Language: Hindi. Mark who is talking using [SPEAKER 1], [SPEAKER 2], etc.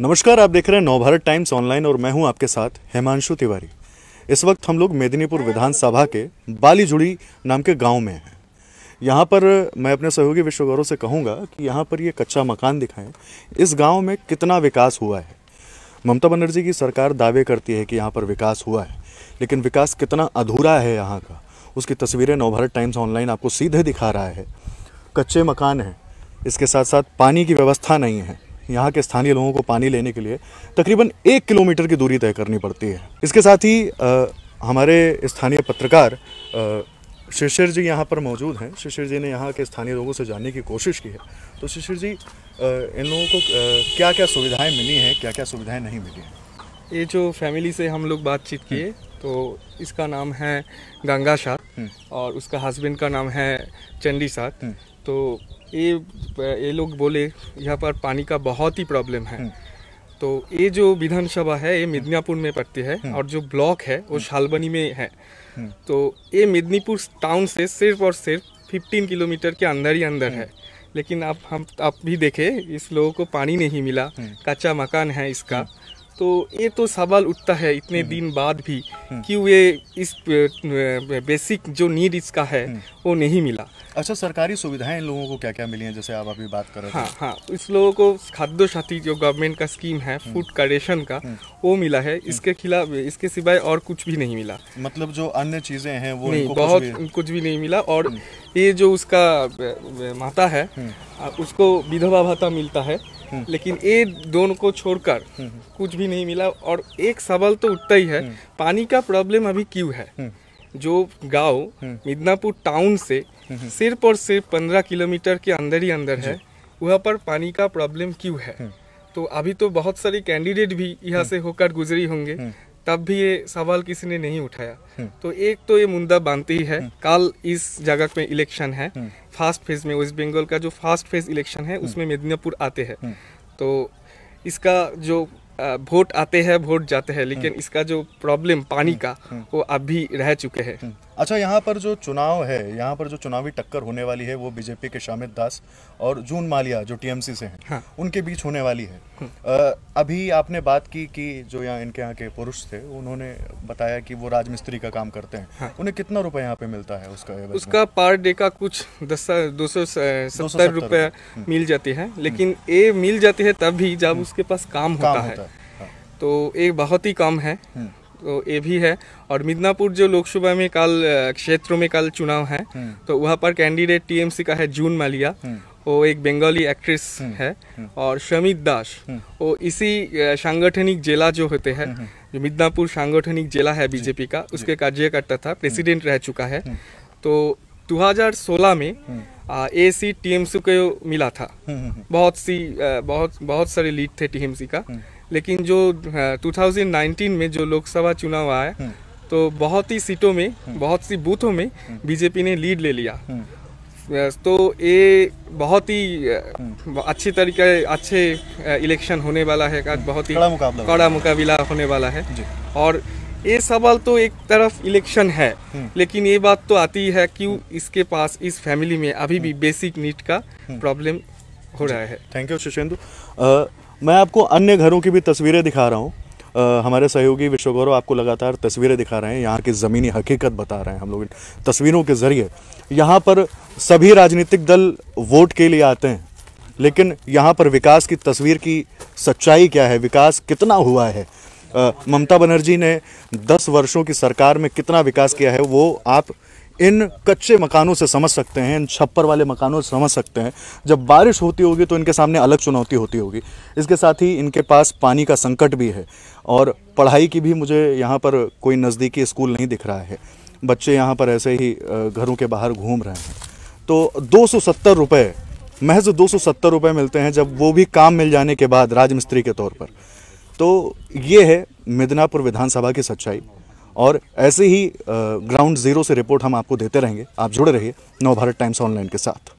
[SPEAKER 1] नमस्कार आप देख रहे हैं नवभारत टाइम्स ऑनलाइन और मैं हूं आपके साथ हेमांशु तिवारी इस वक्त हम लोग मेदिनीपुर विधानसभा के बालीजुड़ी नाम के गांव में हैं यहाँ पर मैं अपने सहयोगी विश्वगौरव से कहूँगा कि यहाँ पर ये कच्चा मकान दिखाएं इस गाँव में कितना विकास हुआ है ममता बनर्जी की सरकार दावे करती है कि यहाँ पर विकास हुआ है लेकिन विकास कितना अधूरा है यहाँ का उसकी तस्वीरें नवभारत टाइम्स ऑनलाइन आपको सीधे दिखा रहा है कच्चे मकान हैं इसके साथ साथ पानी की व्यवस्था नहीं है यहाँ के स्थानीय लोगों को पानी लेने के लिए तकरीबन एक किलोमीटर की दूरी तय करनी पड़ती है इसके साथ ही आ, हमारे स्थानीय पत्रकार शिशिर जी यहाँ पर मौजूद हैं शिशिर जी ने यहाँ के स्थानीय लोगों से जानने की कोशिश की है तो शिशिर जी इन लोगों को क्या क्या सुविधाएँ मिली हैं क्या क्या सुविधाएँ नहीं मिली हैं
[SPEAKER 2] ये जो फैमिली से हम लोग बातचीत किए हम्म। तो इसका नाम है गंगा शाह हम्म। और उसका हस्बैंड का नाम है चंडी साथ हम्म। तो ये ये लोग बोले यहाँ पर पानी का बहुत ही प्रॉब्लम है हम्म। तो ये जो विधानसभा है ये हम्म। मिदनापुर में पड़ती है हम्म। और जो ब्लॉक है वो शालबनी में है तो ये मिदनीपुर टाउन से सिर्फ और सिर्फ 15 किलोमीटर के अंदर ही अंदर है लेकिन आप हम आप भी देखे इस लोगों को पानी नहीं मिला कच्चा मकान है इसका तो ये तो सवाल उठता है इतने हम्म। दिन बाद भी हम्म। कि वे इस बेसिक जो नीड इसका है हम्म। वो नहीं मिला अच्छा सरकारी सुविधाएं लोगों को क्या
[SPEAKER 1] क्या मिली हैं जैसे आप अभी बात कर रहे हाँ
[SPEAKER 2] हाँ इस लोगों को खाद्य साथी जो गवर्नमेंट का स्कीम है फूड कार्डेशन का वो मिला है इसके खिलाफ इसके सिवाय और कुछ भी नहीं मिला
[SPEAKER 1] मतलब जो अन्य
[SPEAKER 2] चीजें हैं वो नहीं, बहुत कुछ भी... कुछ भी नहीं मिला और ये जो उसका माता है उसको विधवा भाता मिलता है हम्म। लेकिन ये दोनों को छोड़कर हम्म, हम्म। कुछ भी नहीं मिला और एक सवाल तो उठता ही है पानी का प्रॉब्लम अभी क्यों है जो गांव मिदनापुर टाउन से सिर्फ और सिर्फ पंद्रह किलोमीटर के अंदर ही अंदर है वहाँ पर पानी का प्रॉब्लम क्यों है तो अभी तो बहुत सारे कैंडिडेट भी यहाँ से होकर गुजरी होंगे तब भी ये सवाल किसी ने नहीं उठाया तो एक तो ये मुद्दा बांधती है कल इस जगह में इलेक्शन है फास्ट फेज में वेस्ट बंगाल का जो फास्ट फेज इलेक्शन है हम्म। उसमें मेदिनीपुर आते हैं हम्म। तो इसका जो वोट आते हैं वोट जाते हैं हम्म। लेकिन इसका जो प्रॉब्लम पानी का वो अभी रह चुके
[SPEAKER 1] हैं अच्छा यहाँ पर जो चुनाव है यहाँ पर जो चुनावी टक्कर होने वाली है वो बीजेपी के शामित दास और जून मालिया जो टीएमसी से हैं हाँ। उनके बीच होने वाली है आ, हम्म। अभी आपने बात की कि जो यहाँ इनके यहाँ के पुरुष थे उन्होंने बताया कि वो राजमिस्त्री का काम करते हैं हाँ। उन्हें कितना रुपए यहाँ पे मिलता है उसका उसका
[SPEAKER 2] पर डे का कुछ दस दो सौ सत्तर रुपये हम्म। हम्म। मिल जाती है लेकिन ये मिल जाती है तब भी जब उसके पास काम होता है हाँ। तो ये बहुत ही कम है तो ये भी है और मिदनापुर जो लोकसभा में कल क्षेत्र में कल चुनाव है हम्म। तो वहाँ पर कैंडिडेट टीएमसी का है जून मालिया हम्म। वो एक बंगाली एक्ट्रेस हम्म। है और शमित दास वो इसी सांगठनिक जिला जो होते हैं जो मिदनापुर सांगठनिक जिला है बीजेपी का उसके कार्यकर्ता था प्रेसिडेंट रह चुका है तो 2016 में ए सीट टीएमसी को मिला था बहुत सी बहुत बहुत सारे लीड थे टीएमसी का लेकिन जो 2019 हाँ, में जो लोकसभा चुनाव आया हम्म। तो बहुत ही सीटों में हम्म। बहुत सी बूथों में हम्म। बीजेपी ने लीड ले लिया तो ये बहुत ही अच्छी तरीके अच्छे इलेक्शन होने वाला है बहुत ही कड़ा मुकाबला होने वाला है और ये सवाल तो एक तरफ इलेक्शन है लेकिन ये बात तो आती है कि इसके पास इस फैमिली में अभी भी बेसिक नीड का प्रॉब्लम हो रहा है थैंक यू सुशेंदु
[SPEAKER 1] मैं आपको अन्य घरों की भी तस्वीरें दिखा रहा हूँ हमारे सहयोगी विश्व गौरव आपको लगातार तस्वीरें दिखा रहे हैं यहाँ की ज़मीनी हकीकत बता रहे हैं हम लोग तस्वीरों के ज़रिए यहाँ पर सभी राजनीतिक दल वोट के लिए आते हैं लेकिन यहाँ पर विकास की तस्वीर की सच्चाई क्या है विकास कितना हुआ है ममता बनर्जी ने 10 वर्षों की सरकार में कितना विकास किया है वो आप इन कच्चे मकानों से समझ सकते हैं इन छप्पर वाले मकानों से समझ सकते हैं जब बारिश होती होगी तो इनके सामने अलग चुनौती होती होगी इसके साथ ही इनके पास पानी का संकट भी है और पढ़ाई की भी मुझे यहाँ पर कोई नज़दीकी स्कूल नहीं दिख रहा है बच्चे यहाँ पर ऐसे ही घरों के बाहर घूम रहे हैं तो दो सौ महज दो सौ मिलते हैं जब वो भी काम मिल जाने के बाद राजमिस्त्री के तौर पर तो ये है मिदनापुर विधानसभा की सच्चाई और ऐसे ही ग्राउंड ज़ीरो से रिपोर्ट हम आपको देते रहेंगे आप जुड़े रहिए नव भारत टाइम्स ऑनलाइन के साथ